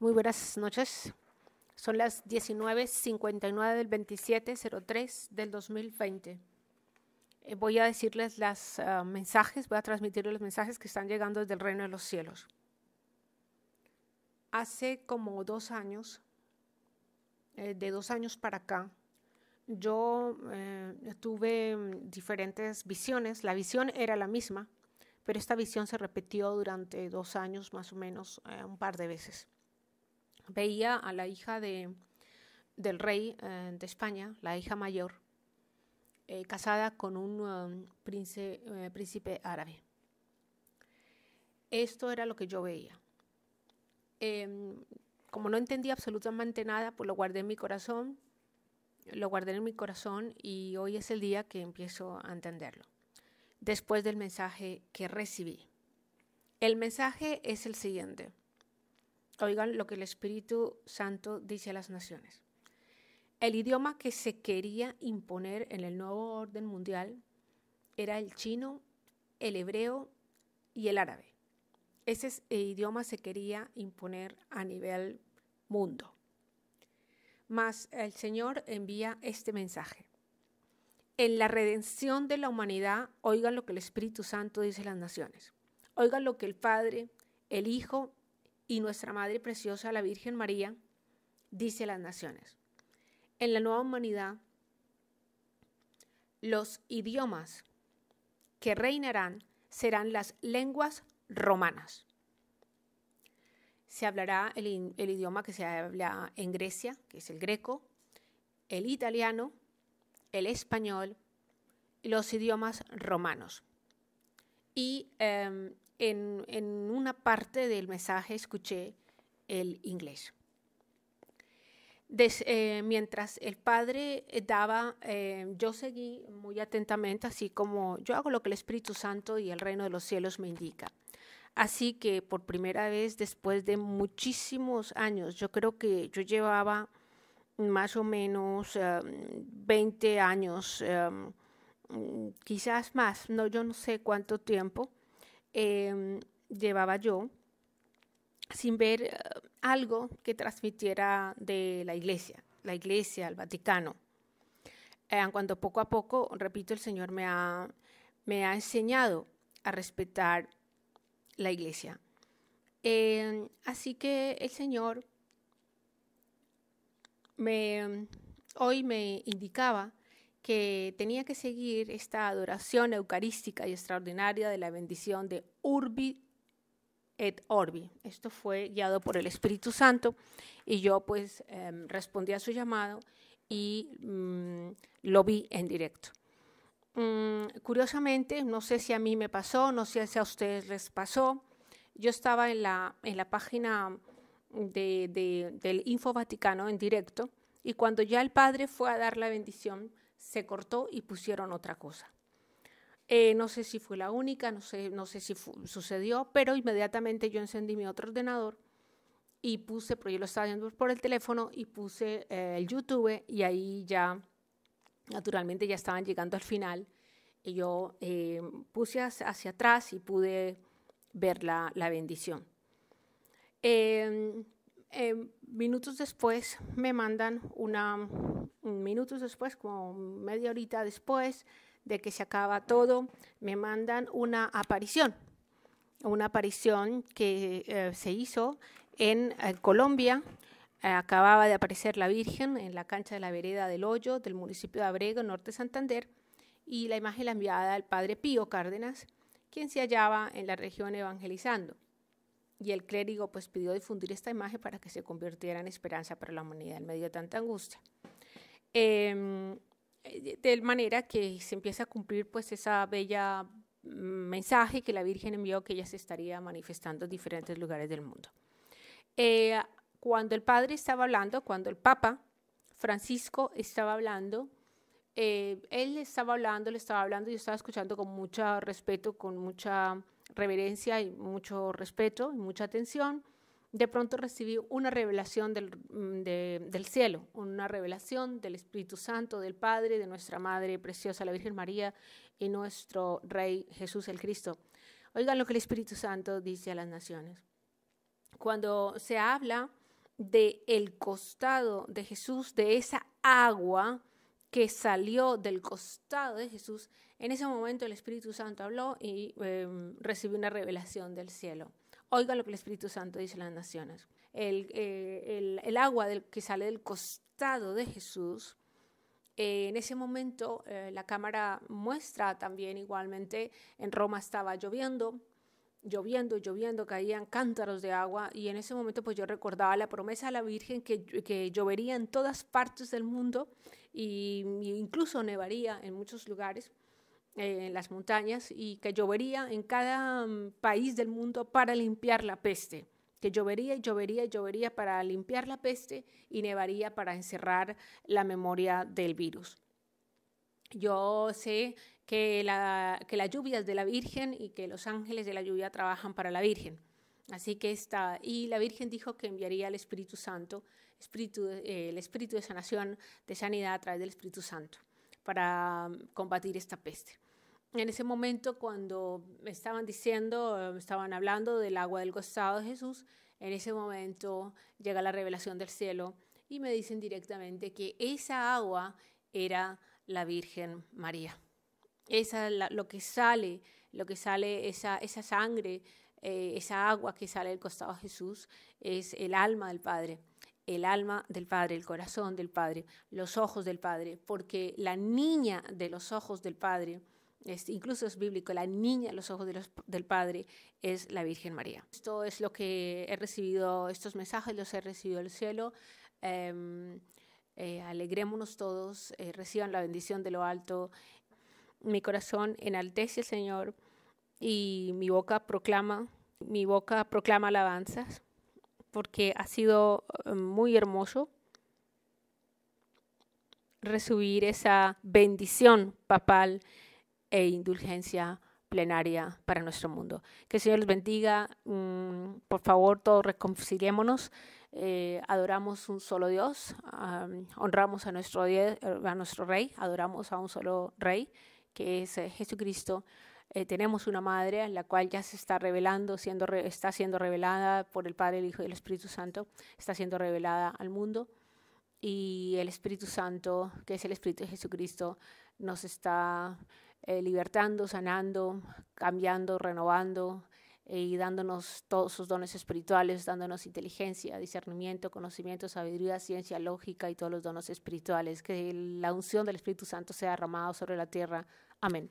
Muy buenas noches. Son las 19.59 del 27.03 del 2020. Eh, voy a decirles los ah, mensajes, voy a transmitirles los mensajes que están llegando desde el reino de los cielos. Hace como dos años, eh, de dos años para acá, yo eh, tuve mm, diferentes visiones. La visión era la misma, pero esta visión se repitió durante dos años más o menos un par de veces veía a la hija del rey eh, de España, la hija mayor, eh, casada con un um, príncipe, eh, príncipe árabe. Esto era lo que yo veía. Em, como no entendía absolutamente nada, pues lo guardé en mi corazón, lo guardé en mi corazón y hoy es el día que empiezo a entenderlo, después del mensaje que recibí. El mensaje es el siguiente. Oigan lo que el Espíritu Santo dice a las naciones. El idioma que se quería imponer en el nuevo orden mundial era el chino, el hebreo y el árabe. Ese idioma se quería imponer a nivel mundo. Mas el Señor envía este mensaje. En la redención de la humanidad, oigan lo que el Espíritu Santo dice a las naciones. Oigan lo que el Padre, el Hijo y nuestra Madre Preciosa, la Virgen María, dice las naciones. En la nueva humanidad, los idiomas que reinarán serán las lenguas romanas. Se hablará el, idioma que se habla en Grecia, que es el greco, el italiano, el español, los idiomas romanos. Y em, en, una parte del mensaje escuché el inglés. Eh, mientras el padre eh, daba, eh, yo seguí muy atentamente, así como yo hago lo que el Espíritu Santo y el reino de los cielos me indica. Así que por primera vez, después de muchísimos años, yo creo que yo llevaba más o menos 20 años, mm, quizás más, no, yo no sé cuánto tiempo, Em, llevaba yo sin ver eh, algo que transmitiera de la iglesia, la iglesia, el Vaticano. Eh, cuando poco a poco, repito, el Señor me ha, me ha enseñado a respetar la iglesia. Em, así que el Señor me, hoy me indicaba que tenía que seguir esta adoración eucarística y extraordinaria de la bendición de Urbi et Orbi. Esto fue guiado por el Espíritu Santo y yo pues em, respondí a su llamado y mm, lo vi en directo. Mm, curiosamente, no sé si a mí me pasó, no sé si a ustedes les pasó, yo estaba en la, en la página del Info Vaticano en directo y cuando ya el Padre fue a dar la bendición, se cortó y pusieron otra cosa. Eh, no sé si fue la única, no sé, no sé si sucedió, pero inmediatamente yo encendí mi otro ordenador y puse, porque yo lo estaba viendo por el teléfono, y puse eh, el YouTube y ahí ya, naturalmente ya estaban llegando al final. Y yo eh, puse hacia, atrás y pude ver la, la bendición. Em, Em, minutos después me mandan una, minutos después, como media horita después de que se acaba todo, me mandan una aparición, una aparición que eh, se hizo en, eh, Colombia. Eh, acababa de aparecer la Virgen en la cancha de la vereda del Hoyo del municipio de Abrego, norte de Santander, y la imagen la enviada al Padre Pío Cárdenas, quien se hallaba en la región evangelizando y el clérigo pues pidió difundir esta imagen para que se convirtiera en esperanza para la humanidad en medio de tanta angustia. Em, eh, de manera que se empieza a cumplir pues esa bella mm, mensaje que la Virgen envió que ella se estaría manifestando en diferentes lugares del mundo. Eh, cuando el padre estaba hablando, cuando el Papa Francisco estaba hablando, eh, él estaba hablando, le estaba hablando, yo estaba escuchando con mucho respeto, con mucha reverencia y mucho respeto y mucha atención, de pronto recibí una revelación mm, del, cielo, una revelación del Espíritu Santo, del Padre, de nuestra Madre Preciosa, la Virgen María, y nuestro Rey Jesús el Cristo. Oigan lo que el Espíritu Santo dice a las naciones. Cuando se habla de el costado de Jesús, de esa agua, que salió del costado de Jesús, en ese momento el Espíritu Santo habló y em, recibió una revelación del cielo. Oiga lo que el Espíritu Santo dice a las naciones. El, eh, agua que sale del costado de Jesús, eh, en ese momento eh, la cámara muestra también igualmente, en Roma estaba lloviendo, lloviendo, lloviendo, caían cántaros de agua y en ese momento pues yo recordaba la promesa a la Virgen que, que llovería en todas partes del mundo y incluso nevaría en muchos lugares, eh, en las montañas, y que llovería en cada mm, país del mundo para limpiar la peste que llovería y llovería y llovería para limpiar la peste y nevaría para encerrar la memoria del virus. Yo sé que, la, que las lluvias de la Virgen y que los ángeles de la lluvia trabajan para la Virgen. Así que está, y la Virgen dijo que enviaría el Espíritu Santo, eh, el Espíritu de sanación, de sanidad a través del Espíritu Santo para mm, combatir esta peste. En ese momento, cuando me estaban diciendo, eh, me estaban hablando del agua del costado de Jesús, en ese momento llega la revelación del cielo y me dicen directamente que esa agua era la Virgen María. Esa, lo que sale, lo que sale, esa, esa sangre, eh, esa agua que sale del costado de Jesús es el alma del Padre, el alma del Padre, el corazón del Padre, los ojos del Padre, porque la niña de los ojos del Padre, es, incluso es bíblico, la niña de los ojos del Padre es la Virgen María. Esto es lo que he recibido, estos mensajes los he recibido del cielo. Em, eh, alegrémonos todos, eh, reciban la bendición de lo alto. Mi corazón enaltece al Señor y mi boca proclama, mi boca proclama alabanzas porque ha sido eh, muy hermoso recibir esa bendición papal e indulgencia plenaria para nuestro mundo. Que el Señor los bendiga. Mm, por favor, todos reconciliémonos. Eh, adoramos un solo Dios, honramos a nuestro, a nuestro Rey, adoramos a un solo Rey, que es eh, Jesucristo. Eh, tenemos una madre en la cual ya se está revelando, está siendo revelada por el Padre, el Hijo y el Espíritu Santo, está siendo revelada al mundo. Y el Espíritu Santo, que es el Espíritu de Jesucristo, nos está eh, libertando, sanando, cambiando, renovando eh, y dándonos todos sus dones espirituales, dándonos inteligencia, discernimiento, conocimiento, sabiduría, ciencia, lógica y todos los dones espirituales. Que la unción del Espíritu Santo sea derramada sobre la tierra. Amén.